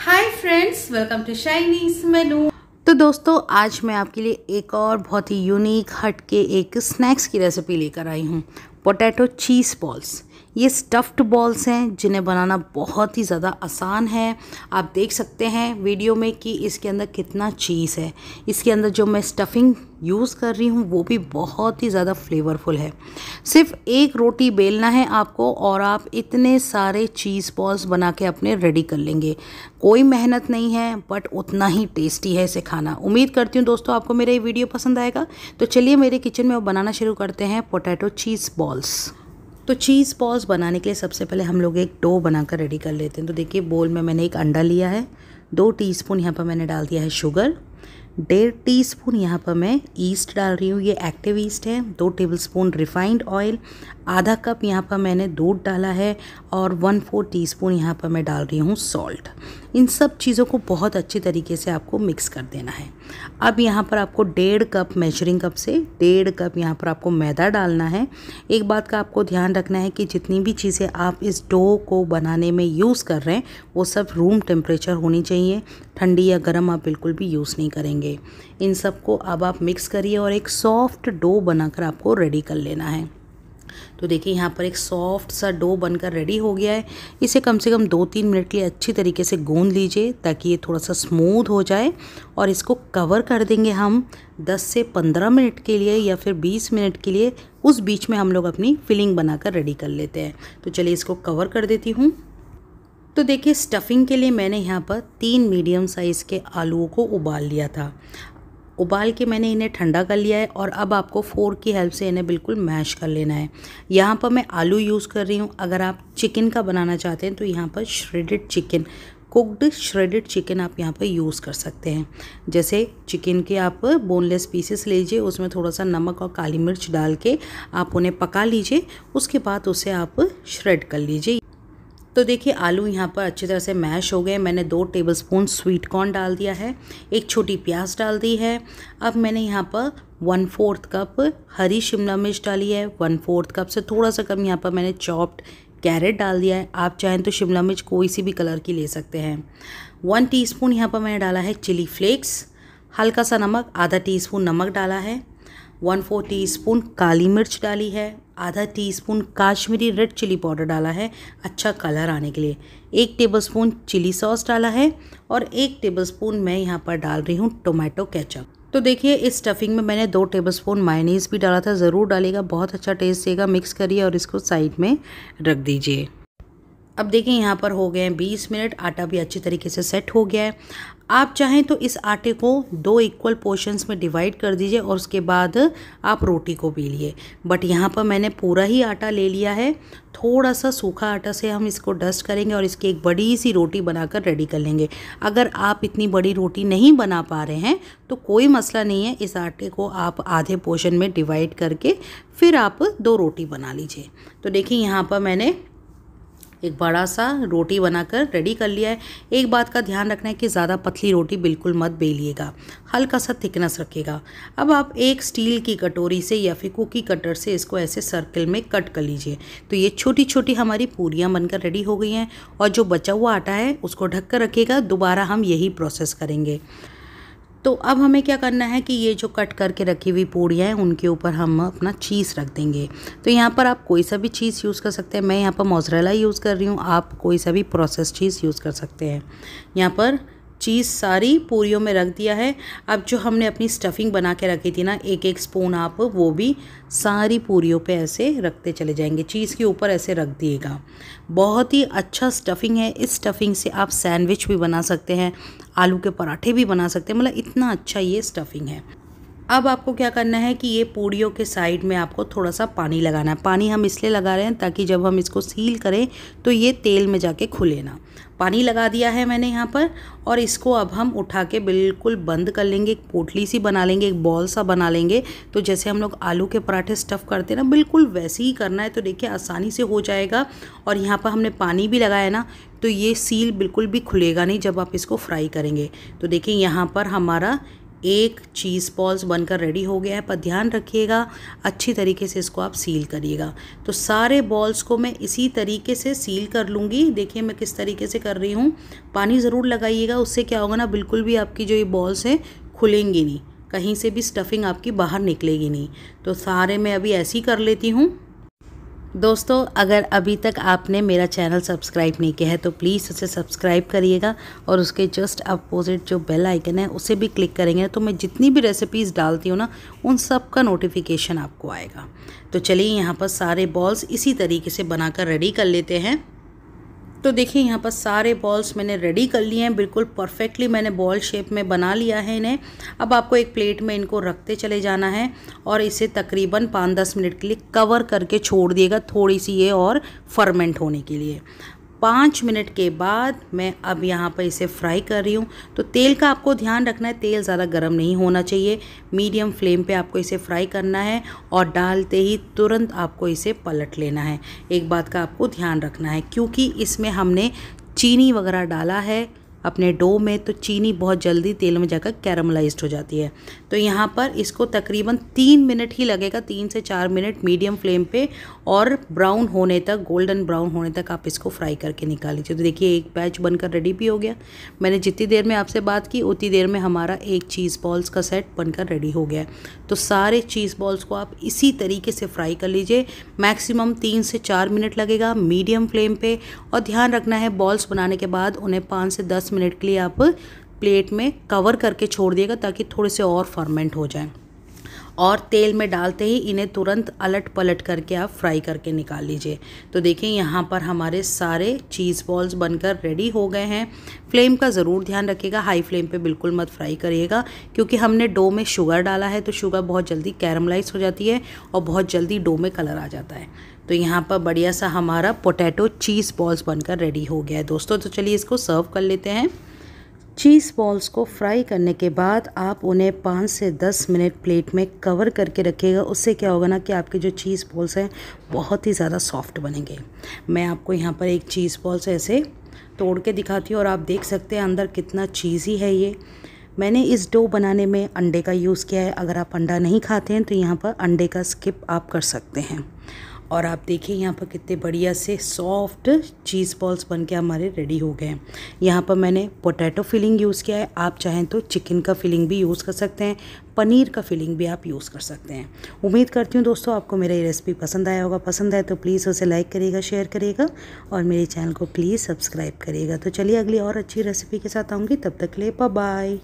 hi friends welcome to Shiny Menu तो दोस्तों आज मैं आपके लिए एक और बहुत ही यूनिक हट के एक स्नैक्स की रेसिपी लेकर आई हूँ पोटैटो चीज़ बॉल्स ये स्टफ्ड बॉल्स हैं जिन्हें बनाना बहुत ही ज़्यादा आसान है आप देख सकते हैं वीडियो में कि इसके अंदर कितना चीज़ है इसके अंदर जो मैं स्टफिंग यूज़ कर रही हूँ वो भी बहुत ही ज़्यादा फ्लेवरफुल है सिर्फ एक रोटी बेलना है आपको और आप इतने सारे चीज़ बॉल्स बना के अपने रेडी कर लेंगे कोई मेहनत नहीं है बट उतना ही टेस्टी है इसे खाना उम्मीद करती हूँ दोस्तों आपको मेरा ये वीडियो पसंद आएगा तो चलिए मेरे किचन में अब बनाना शुरू करते हैं पोटैटो चीज़ बॉल्स तो चीज़ पॉज बनाने के लिए सबसे पहले हम लोग एक डो बनाकर रेडी कर लेते हैं तो देखिए बोल में मैंने एक अंडा लिया है दो टीस्पून यहाँ पर मैंने डाल दिया है शुगर डेढ़ टीस्पून यहाँ पर मैं ईस्ट डाल रही हूँ ये एक्टिव ईस्ट है दो टेबलस्पून रिफाइंड ऑयल आधा कप यहाँ पर मैंने दूध डाला है और वन फोर टीस्पून यहाँ पर मैं डाल रही हूँ सॉल्ट इन सब चीज़ों को बहुत अच्छी तरीके से आपको मिक्स कर देना है अब यहाँ पर आपको डेढ़ कप मेजरिंग कप से डेढ़ कप यहाँ पर आपको मैदा डालना है एक बात का आपको ध्यान रखना है कि जितनी भी चीज़ें आप इस डो को बनाने में यूज़ कर रहे हैं वो सब रूम टेम्परेचर होनी चाहिए ठंडी या गर्म आप बिल्कुल भी यूज़ नहीं करेंगे लगे इन सबको अब आप मिक्स करिए और एक सॉफ्ट डो बनाकर आपको रेडी कर लेना है तो देखिए यहाँ पर एक सॉफ्ट सा डो बनकर रेडी हो गया है इसे कम से कम दो तीन मिनट के लिए अच्छी तरीके से गूंद लीजिए ताकि ये थोड़ा सा स्मूथ हो जाए और इसको कवर कर देंगे हम 10 से 15 मिनट के लिए या फिर 20 मिनट के लिए उस बीच में हम लोग अपनी फिलिंग बनाकर रेडी कर लेते हैं तो चलिए इसको कवर कर देती हूँ तो देखिए स्टफिंग के लिए मैंने यहाँ पर तीन मीडियम साइज़ के आलूओं को उबाल लिया था उबाल के मैंने इन्हें ठंडा कर लिया है और अब आपको फोर की हेल्प से इन्हें बिल्कुल मैश कर लेना है यहाँ पर मैं आलू यूज़ कर रही हूँ अगर आप चिकन का बनाना चाहते हैं तो यहाँ पर shredded chicken cooked shredded chicken आप यहाँ पर यूज़ कर सकते हैं जैसे चिकन के आप बोनलेस पीसेस लीजिए उसमें थोड़ा सा नमक और काली मिर्च डाल के आप उन्हें पका लीजिए उसके बाद उसे आप श्रेड कर लीजिए तो देखिए आलू यहाँ पर अच्छी तरह से मैश हो गए मैंने दो टेबल स्पून स्वीट कॉर्न डाल दिया है एक छोटी प्याज डाल दी है अब मैंने यहाँ पर वन फोर्थ कप हरी शिमला मिर्च डाली है वन फोर्थ कप से थोड़ा सा कम यहाँ पर मैंने चॉप्ड कैरेट डाल दिया है आप चाहें तो शिमला मिर्च कोई सी भी कलर की ले सकते हैं वन स्पून यहाँ पर मैंने डाला है चिली फ्लेक्स हल्का सा नमक आधा स्पून नमक डाला है वन फोर स्पून काली मिर्च डाली है आधा teaspoon Kashmiri red chilli powder डाला है अच्छा कलर आने के लिए एक टेबलस्पून चिली सॉस डाला है और एक टेबलस्पून मैं यहाँ पर डाल रही हूँ टोमेटो केचप तो देखिए इस स्टफिंग में मैंने दो टेबलस्पून मायनीस भी डाला था ज़रूर डालेगा बहुत अच्छा टेस्ट देगा मिक्स करिए और इसको साइड में रख दीजिए अब देखें यहाँ पर हो गए हैं बीस मिनट आटा भी अच्छे तरीके से सेट हो गया है आप चाहें तो इस आटे को दो इक्वल पोर्शंस में डिवाइड कर दीजिए और उसके बाद आप रोटी को लिए बट यहाँ पर मैंने पूरा ही आटा ले लिया है थोड़ा सा सूखा आटा से हम इसको डस्ट करेंगे और इसकी एक बड़ी सी रोटी बनाकर रेडी कर लेंगे अगर आप इतनी बड़ी रोटी नहीं बना पा रहे हैं तो कोई मसला नहीं है इस आटे को आप आधे पोर्शन में डिवाइड करके फिर आप दो रोटी बना लीजिए तो देखिए यहाँ पर मैंने एक बड़ा सा रोटी बनाकर रेडी कर लिया है एक बात का ध्यान रखना है कि ज़्यादा पतली रोटी बिल्कुल मत बेलिएगा हल्का सा थिकनेस रखेगा अब आप एक स्टील की कटोरी से या फिर कुकी कटर से इसको ऐसे सर्कल में कट कर लीजिए तो ये छोटी छोटी हमारी पूरियाँ बनकर रेडी हो गई हैं और जो बचा हुआ आटा है उसको ढक कर रखेगा दोबारा हम यही प्रोसेस करेंगे तो अब हमें क्या करना है कि ये जो कट करके रखी हुई पूड़ियाँ हैं उनके ऊपर हम अपना चीज़ रख देंगे तो यहाँ पर आप कोई सा भी चीज़ यूज़ कर सकते हैं मैं यहाँ पर मोजरेला यूज़ कर रही हूँ आप कोई सा भी प्रोसेस चीज़ यूज़ कर सकते हैं यहाँ पर चीज़ सारी पूरियों में रख दिया है अब जो हमने अपनी स्टफिंग बना के रखी थी ना एक एक स्पून आप वो भी सारी पूरियों पे ऐसे रखते चले जाएंगे चीज़ के ऊपर ऐसे रख दिएगा बहुत ही अच्छा स्टफिंग है इस स्टफिंग से आप सैंडविच भी बना सकते हैं आलू के पराठे भी बना सकते हैं मतलब इतना अच्छा ये स्टफिंग है अब आपको क्या करना है कि ये पूड़ियों के साइड में आपको थोड़ा सा पानी लगाना है पानी हम इसलिए लगा रहे हैं ताकि जब हम इसको सील करें तो ये तेल में जाके खुले ना पानी लगा दिया है मैंने यहाँ पर और इसको अब हम उठा के बिल्कुल बंद कर लेंगे एक पोटली सी बना लेंगे एक बॉल सा बना लेंगे तो जैसे हम लोग आलू के पराठे स्टफ़ करते हैं ना बिल्कुल वैसे ही करना है तो देखिए आसानी से हो जाएगा और यहाँ पर हमने पानी भी लगाया ना तो ये सील बिल्कुल भी खुलेगा नहीं जब आप इसको फ्राई करेंगे तो देखिए यहाँ पर हमारा एक चीज़ बॉल्स बनकर रेडी हो गया है पर ध्यान रखिएगा अच्छी तरीके से इसको आप सील करिएगा तो सारे बॉल्स को मैं इसी तरीके से सील कर लूँगी देखिए मैं किस तरीके से कर रही हूँ पानी ज़रूर लगाइएगा उससे क्या होगा ना बिल्कुल भी आपकी जो ये बॉल्स हैं खुलेंगी नहीं कहीं से भी स्टफिंग आपकी बाहर निकलेगी नहीं तो सारे मैं अभी ऐसी कर लेती हूँ दोस्तों अगर अभी तक आपने मेरा चैनल सब्सक्राइब नहीं किया है तो प्लीज़ उसे सब्सक्राइब करिएगा और उसके जस्ट अपोजिट जो बेल आइकन है उसे भी क्लिक करेंगे तो मैं जितनी भी रेसिपीज़ डालती हूँ ना उन सब का नोटिफिकेशन आपको आएगा तो चलिए यहाँ पर सारे बॉल्स इसी तरीके से बनाकर रेडी कर लेते हैं तो देखिए यहाँ पर सारे बॉल्स मैंने रेडी कर लिए हैं बिल्कुल परफेक्टली मैंने बॉल शेप में बना लिया है इन्हें अब आपको एक प्लेट में इनको रखते चले जाना है और इसे तकरीबन पाँच दस मिनट के लिए कवर करके छोड़ दिएगा थोड़ी सी ये और फर्मेंट होने के लिए पाँच मिनट के बाद मैं अब यहाँ पर इसे फ्राई कर रही हूँ तो तेल का आपको ध्यान रखना है तेल ज़्यादा गर्म नहीं होना चाहिए मीडियम फ्लेम पे आपको इसे फ्राई करना है और डालते ही तुरंत आपको इसे पलट लेना है एक बात का आपको ध्यान रखना है क्योंकि इसमें हमने चीनी वगैरह डाला है अपने डो में तो चीनी बहुत जल्दी तेल में जाकर कैरमलाइज हो जाती है तो यहाँ पर इसको तकरीबन तीन मिनट ही लगेगा तीन से चार मिनट मीडियम फ्लेम पे और ब्राउन होने तक गोल्डन ब्राउन होने तक आप इसको फ्राई करके निकाल लीजिए तो देखिए एक बैच बनकर रेडी भी हो गया मैंने जितनी देर में आपसे बात की उतनी देर में हमारा एक चीज़ बॉल्स का सेट बनकर रेडी हो गया तो सारे चीज़ बॉल्स को आप इसी तरीके से फ्राई कर लीजिए मैक्सिमम तीन से चार मिनट लगेगा मीडियम फ्लेम पर और ध्यान रखना है बॉल्स बनाने के बाद उन्हें पाँच से दस 10 मिनट के लिए आप प्लेट में कवर करके छोड़ दिएगा ताकि थोड़े से और फर्मेंट हो जाए और तेल में डालते ही इन्हें तुरंत अलट पलट करके आप फ्राई करके निकाल लीजिए तो देखिए यहाँ पर हमारे सारे चीज़ बॉल्स बनकर रेडी हो गए हैं फ्लेम का ज़रूर ध्यान रखिएगा हाई फ्लेम पे बिल्कुल मत फ्राई करिएगा क्योंकि हमने डो में शुगर डाला है तो शुगर बहुत जल्दी कैरमलाइज हो जाती है और बहुत जल्दी डो में कलर आ जाता है तो यहाँ पर बढ़िया सा हमारा पोटैटो चीज़ बॉल्स बनकर रेडी हो गया है दोस्तों तो चलिए इसको सर्व कर लेते हैं चीज़ बॉल्स को फ्राई करने के बाद आप उन्हें पाँच से दस मिनट प्लेट में कवर करके रखिएगा उससे क्या होगा ना कि आपके जो चीज़ बॉल्स हैं बहुत ही ज़्यादा सॉफ्ट बनेंगे मैं आपको यहाँ पर एक चीज़ बॉल्स ऐसे तोड़ के दिखाती हूँ और आप देख सकते हैं अंदर कितना चीज़ी है ये मैंने इस डो बनाने में अंडे का यूज़ किया है अगर आप अंडा नहीं खाते हैं तो यहाँ पर अंडे का स्किप आप कर सकते हैं और आप देखिए यहाँ पर कितने बढ़िया से सॉफ्ट चीज़ बॉल्स बन के हमारे रेडी हो गए हैं यहाँ पर मैंने पोटैटो फिलिंग यूज़ किया है आप चाहें तो चिकन का फिलिंग भी यूज़ कर सकते हैं पनीर का फिलिंग भी आप यूज़ कर सकते हैं उम्मीद करती हूँ दोस्तों आपको मेरा ये रेसिपी पसंद आया होगा पसंद आए तो प्लीज़ उसे लाइक करिएगा शेयर करिएगा और मेरे चैनल को प्लीज़ सब्सक्राइब करिएगा तो चलिए अगली और अच्छी रेसिपी के साथ आऊँगी तब तक ले बाय